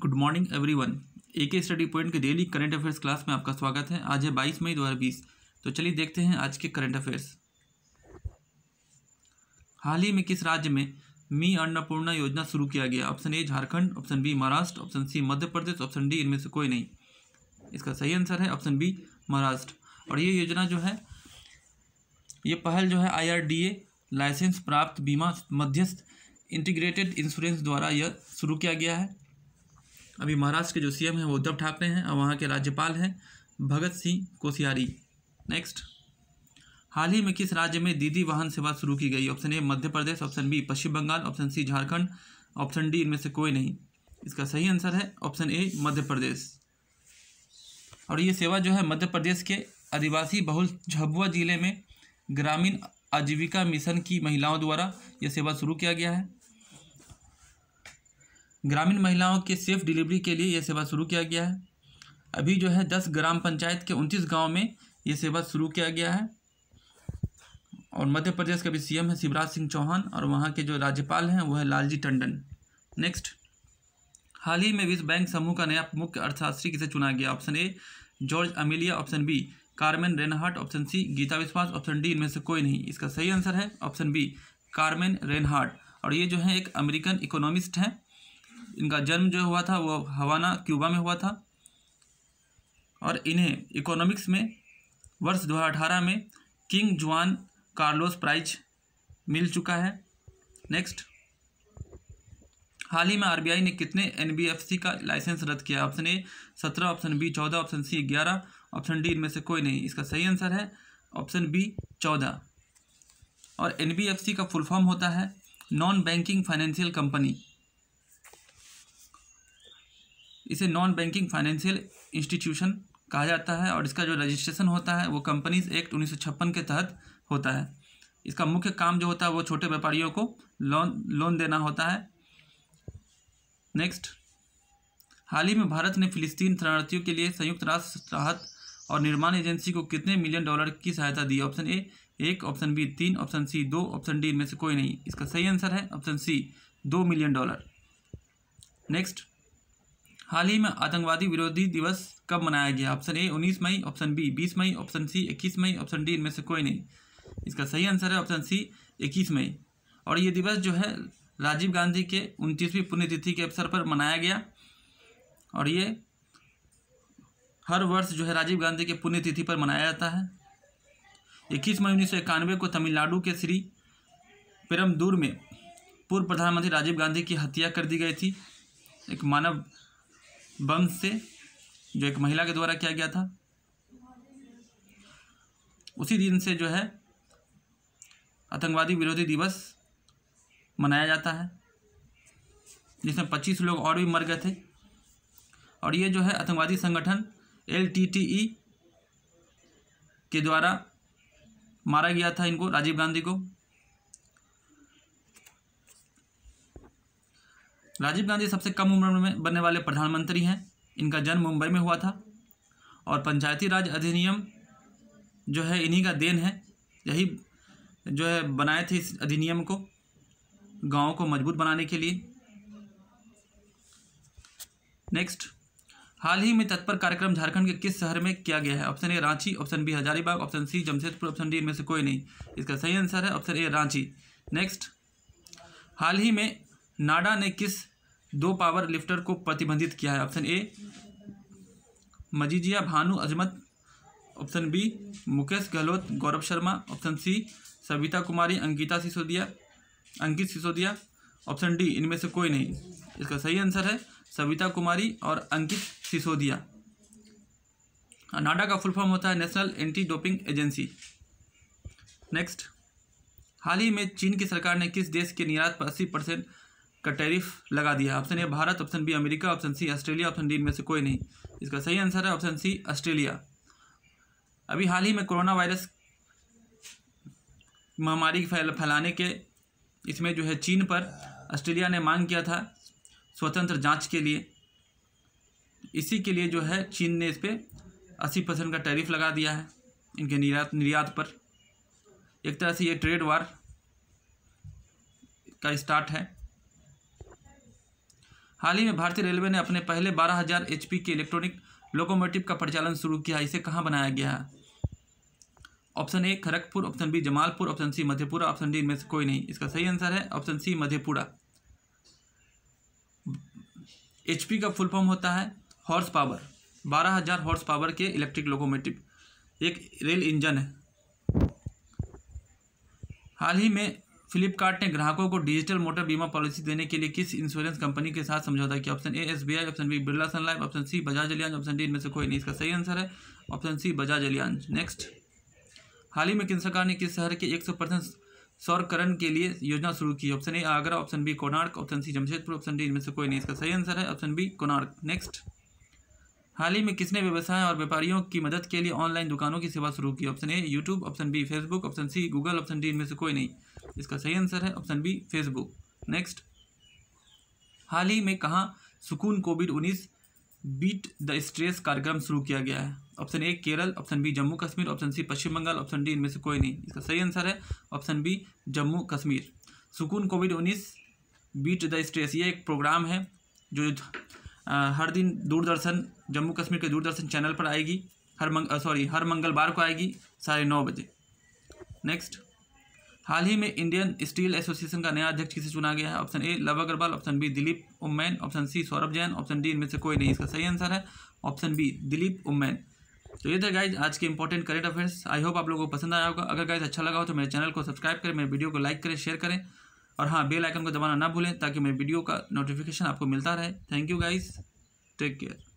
good morning everyone AK study point के daily current affairs class में आपका स्वागत है आज है 22 मई 2020 तो चलिए देखते हैं आज के करंट अफेयर्स हाल ही में किस राज्य में मी अन्नपूर्णा योजना शुरू किया गया option A Jharkhand option B Maharashtra option C Madhya Pradesh option D इनमें से कोई नहीं इसका सही आंसर है ऑप्शन बी महाराष्ट्र और ये योजना जो है ये पहल जो है ए लाइसेंस प्राप्त बीमा मध्यस्थ इंटीग्रेटेड इंश्योरेंस द्वारा यह शुरू किया गया है अभी महाराष्ट्र के जो सीएम हैं वो उद्धव ठाकरे हैं और वहाँ के राज्यपाल हैं भगत सिंह कोशियारी नेक्स्ट हाल ही में किस राज्य में दीदी वाहन सेवा शुरू की गई option A Madhya Pradesh option B Paschim Bengal option C Jharkhand option D इनमें से कोई नहीं इसका सही आंसर है ऑप्शन ए मध्य प्रदेश और ये सेवा जो है मध्य प्रदेश के आदिवासी बहुल झबुआ जिले में ग्रामीण आजीविका मिशन की महिलाओं द्वारा यह सेवा शुरू किया गया है ग्रामीण महिलाओं के सेफ डिलीवरी के लिए यह सेवा शुरू किया गया है अभी जो है दस ग्राम पंचायत के उनतीस गाँव में ये सेवा शुरू किया गया है और मध्य प्रदेश के भी सीएम है शिवराज सिंह चौहान और वहाँ के जो राज्यपाल हैं वो है लालजी टंडन नेक्स्ट हाल ही में विश्व बैंक समूह का नया मुख्य अर्थशास्त्री किसे चुना गया option A George Amelia option B Carmen Reinhart option C Gita Vishwas option D इनमें से कोई नहीं इसका सही आंसर है ऑप्शन बी कार्मेन रेनहार्ट और ये जो है एक अमेरिकन इकोनॉमिस्ट हैं इनका जन्म जो हुआ था वो हवाना क्यूबा में हुआ था और इन्हें इकोनॉमिक्स में वर्ष 2018 में किंग जुआन कार्लोस प्राइज मिल चुका है नेक्स्ट हाल ही में आरबीआई ने कितने एनबीएफसी का लाइसेंस रद्द किया ऑप्शन ए सत्रह ऑप्शन बी चौदह ऑप्शन सी ग्यारह ऑप्शन डी इनमें से कोई नहीं इसका सही आंसर है ऑप्शन बी चौदह और एनबीएफसी का फुल फॉर्म होता है नॉन बैंकिंग फाइनेंशियल कंपनी इसे नॉन बैंकिंग फाइनेंशियल इंस्टीट्यूशन कहा जाता है और इसका जो रजिस्ट्रेशन होता है वो कंपनीज एक्ट उन्नीस के तहत होता है इसका मुख्य काम जो होता है वो छोटे व्यापारियों को लोन लोन देना होता है नेक्स्ट हाल ही में भारत ने फिलिस्तीन शरणार्थियों के लिए संयुक्त राष्ट्र राहत और निर्माण एजेंसी को कितने मिलियन डॉलर की सहायता दी ऑप्शन ए एक ऑप्शन बी तीन ऑप्शन सी दो ऑप्शन डी इनमें से कोई नहीं इसका सही आंसर है ऑप्शन सी दो मिलियन डॉलर नेक्स्ट हाल ही में आतंकवादी विरोधी दिवस कब मनाया गया ऑप्शन ए उन्नीस मई ऑप्शन बी बीस मई ऑप्शन सी इक्कीस मई ऑप्शन डी इनमें से कोई नहीं इसका सही आंसर है ऑप्शन सी इक्कीस मई और ये दिवस जो है राजीव गांधी के उनतीसवीं पुण्यतिथि के अवसर पर मनाया गया और ये हर वर्ष जो है राजीव गांधी के पुण्यतिथि पर मनाया जाता है इक्कीस मई उन्नीस को तमिलनाडु के श्री पेरमदूर में पूर्व प्रधानमंत्री राजीव गांधी की हत्या कर दी गई थी एक मानव बम से जो एक महिला के द्वारा किया गया था उसी दिन से जो है आतंकवादी विरोधी दिवस मनाया जाता है जिसमें 25 लोग और भी मर गए थे और ये जो है आतंकवादी संगठन एल के द्वारा मारा गया था इनको राजीव गांधी को राजीव गांधी सबसे कम उम्र में बनने वाले प्रधानमंत्री हैं इनका जन्म मुंबई में हुआ था और पंचायती राज अधिनियम जो है इन्हीं का देन है यही जो है बनाए थे इस अधिनियम को गाँव को मजबूत बनाने के लिए नेक्स्ट हाल ही में तत्पर कार्यक्रम झारखंड के किस शहर में किया गया है option A Ranchi option B Hazaribagh option C Jamshedpur option D में से कोई नहीं इसका सही आंसर है ऑप्शन ए रांची नेक्स्ट हाल ही में नाडा ने किस दो पावर लिफ्टर को प्रतिबंधित किया है option A Majijiya Bhanu Azmat option B Mukesh Gehlot Gaurav Sharma option C Savita Kumari Ankita Sisodia Ankit Sisodia option D इनमें से कोई नहीं इसका सही आंसर है सविता कुमारी और अंकित सिसोदिया नाडा का फुल फॉर्म होता है national anti doping agency next हाल ही में चीन की सरकार ने किस देश के निर्यात पर अस्सी परसेंट का टैरिफ लगा दिया option A Bharat option B America option C Australia option D में से कोई नहीं इसका सही आंसर है ऑप्शन सी ऑस्ट्रेलिया अभी हाल ही में कोरोना वायरस महामारी फैल फैलाने के इसमें जो है चीन पर ऑस्ट्रेलिया ने मांग किया था स्वतंत्र जांच के लिए इसी के लिए जो है चीन ने इस पर अस्सी परसेंट का टैरिफ लगा दिया है इनके निर्यात निर्यात पर एक तरह से ये ट्रेड वार का स्टार्ट है हाल ही में भारतीय रेलवे ने अपने पहले 12000 हजार के इलेक्ट्रॉनिक लोकोमोटिव का परिचालन शुरू किया इसे कहाँ बनाया गया है option A Kharagpur option B Jamalpur option C Madhepura option D इनमें से कोई नहीं इसका सही आंसर है ऑप्शन सी मधेपुरा पी का फुल फॉर्म होता है हॉर्स पावर बारह हजार हॉर्स पावर के इलेक्ट्रिक लोकोमोटिव एक रेल इंजन है हाल ही में फ्लिपकार्ट ने ग्राहकों को डिजिटल मोटर बीमा पॉलिसी देने के लिए किस इंश्योरेंस कंपनी के साथ समझौता किया option A S B I option B Birla sun life option C Bajaj Allianz option D इनमें से कोई नहीं इसका सही आंसर है ऑप्शन सी बजाज एलियांज नेक्स्ट हाल ही में केंद्र सरकार ने किस शहर के एक सौ परसेंट सौरकरण के लिए योजना शुरू की option A Agra option B Konark option C Jamshedpur option D इनमें से कोई नहीं इसका सही आंसर है ऑप्शन बी कोणार्क नेक्स्ट हाल ही में किसने व्यवसाय और व्यापारियों की मदद के लिए ऑनलाइन दुकानों की सेवा शुरू की option A YouTube option B Facebook option C Google option D इनमें से कोई नहीं इसका सही आंसर है ऑप्शन बी फेसबुक नेक्स्ट हाल ही में कहाँ सुकून कोविड उन्नीस बीट द स्ट्रेस कार्यक्रम शुरू किया गया है option A Kerala option B Jammu Kashmir option C Paschim Bengal option D इनमें से कोई नहीं इसका सही आंसर है ऑप्शन बी जम्मू कश्मीर सुकून कोविड उन्नीस बीट द स्ट्रेस ये एक प्रोग्राम है जो हर दिन दूरदर्शन जम्मू कश्मीर के दूरदर्शन चैनल पर आएगी हर मंग सॉरी हर मंगलवार को आएगी साढ़े नौ बजे नेक्स्ट हाल ही में इंडियन स्टील एसोसिएशन का नया अध्यक्ष किसे चुना गया है option A Lav Agarwal option B Dilip Oommen option C Saurabh Jain option D इनमें से कोई नहीं इसका सही आंसर है ऑप्शन बी दिलीप उमैन तो ये थे गाइज आज के important current affairs I hope आप लोगों को पसंद आया होगा अगर गाइज अच्छा लगा हो तो मेरे चैनल को सब्सक्राइब करें मेरे वीडियो को लाइक करें शेयर करें और हाँ बेल आइकन को दबाना ना भूलें ताकि मेरे वीडियो का नोटिफिकेशन आपको मिलता रहे thank you guys take care